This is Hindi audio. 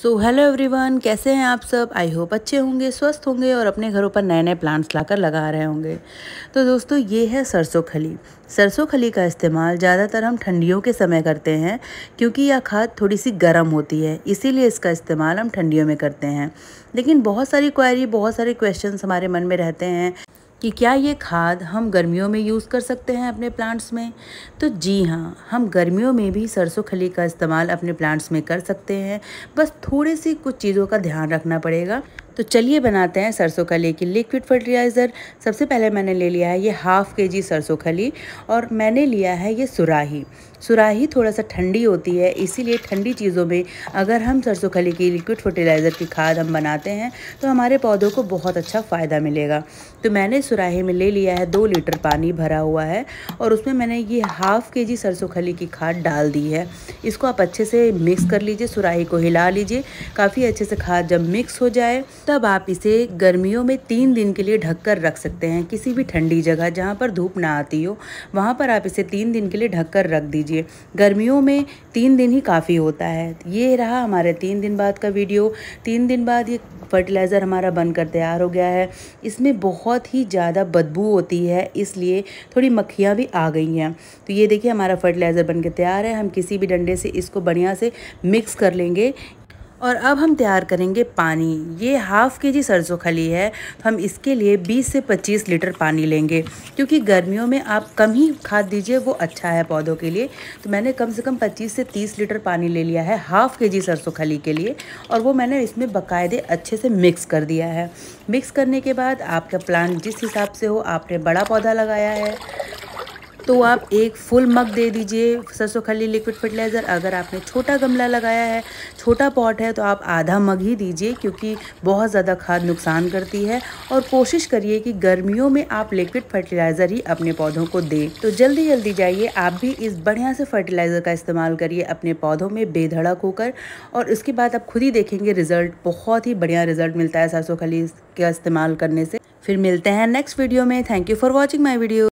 सो हेलो एवरीवन कैसे हैं आप सब आई होप अच्छे होंगे स्वस्थ होंगे और अपने घरों पर नए नए प्लांट्स लाकर लगा रहे होंगे तो दोस्तों ये है सरसों खली सरसों खली का इस्तेमाल ज़्यादातर हम ठंडियों के समय करते हैं क्योंकि यह खाद थोड़ी सी गर्म होती है इसीलिए इसका इस्तेमाल हम ठंडियों में करते हैं लेकिन बहुत सारी क्वायरी बहुत सारे क्वेश्चन हमारे मन में रहते हैं कि क्या ये खाद हम गर्मियों में यूज़ कर सकते हैं अपने प्लांट्स में तो जी हाँ हम गर्मियों में भी सरसों खली का इस्तेमाल अपने प्लांट्स में कर सकते हैं बस थोड़ी सी कुछ चीज़ों का ध्यान रखना पड़ेगा तो चलिए बनाते हैं सरसों खली की लिक्विड फर्टिलाइज़र सबसे पहले मैंने ले लिया है ये हाफ़ के जी सरसों खली और मैंने लिया है ये सुराही सुराही थोड़ा सा ठंडी होती है इसीलिए ठंडी चीज़ों में अगर हम सरसों खली की लिक्विड फर्टिलाइज़र की खाद हम बनाते हैं तो हमारे पौधों को बहुत अच्छा फ़ायदा मिलेगा तो मैंने सुराही में ले लिया है दो लीटर पानी भरा हुआ है और उसमें मैंने ये हाफ़ के जी सरसों खली की खाद डाल दी है इसको आप अच्छे से मिक्स कर लीजिए सुराही को हिला लीजिए काफ़ी अच्छे से खाद जब मिक्स हो जाए तब आप इसे गर्मियों में तीन दिन के लिए ढक कर रख सकते हैं किसी भी ठंडी जगह जहाँ पर धूप ना आती हो वहाँ पर आप इसे तीन दिन के लिए ढक कर रख दीजिए लीजिए गर्मियों में तीन दिन ही काफ़ी होता है ये रहा हमारे तीन दिन बाद का वीडियो तीन दिन बाद ये फर्टिलाइज़र हमारा बनकर तैयार हो गया है इसमें बहुत ही ज़्यादा बदबू होती है इसलिए थोड़ी मक्खियाँ भी आ गई हैं तो ये देखिए हमारा फर्टिलाइज़र बनकर तैयार है हम किसी भी डंडे से इसको बढ़िया से मिक्स कर लेंगे और अब हम तैयार करेंगे पानी ये हाफ़ के जी सरसों खली है तो हम इसके लिए 20 से 25 लीटर पानी लेंगे क्योंकि गर्मियों में आप कम ही खाद दीजिए वो अच्छा है पौधों के लिए तो मैंने कम से कम 25 से 30 लीटर पानी ले लिया है हाफ़ के जी सरसों खली के लिए और वो मैंने इसमें बाकायदे अच्छे से मिक्स कर दिया है मिक्स करने के बाद आपका प्लान जिस हिसाब से हो आपने बड़ा पौधा लगाया है तो आप एक फुल मग दे दीजिए सरसों खली लिक्विड फर्टिलाइज़र अगर आपने छोटा गमला लगाया है छोटा पॉट है तो आप आधा मग ही दीजिए क्योंकि बहुत ज़्यादा खाद नुकसान करती है और कोशिश करिए कि गर्मियों में आप लिक्विड फर्टिलाइज़र ही अपने पौधों को दें तो जल्दी जल्दी जाइए आप भी इस बढ़िया से फर्टिलाइज़र का इस्तेमाल करिए अपने पौधों में बेधड़क होकर और उसके बाद आप खुद ही देखेंगे रिजल्ट बहुत ही बढ़िया रिजल्ट मिलता है सरसों खली का इस्तेमाल करने से फिर मिलते हैं नेक्स्ट वीडियो में thank you for watching my video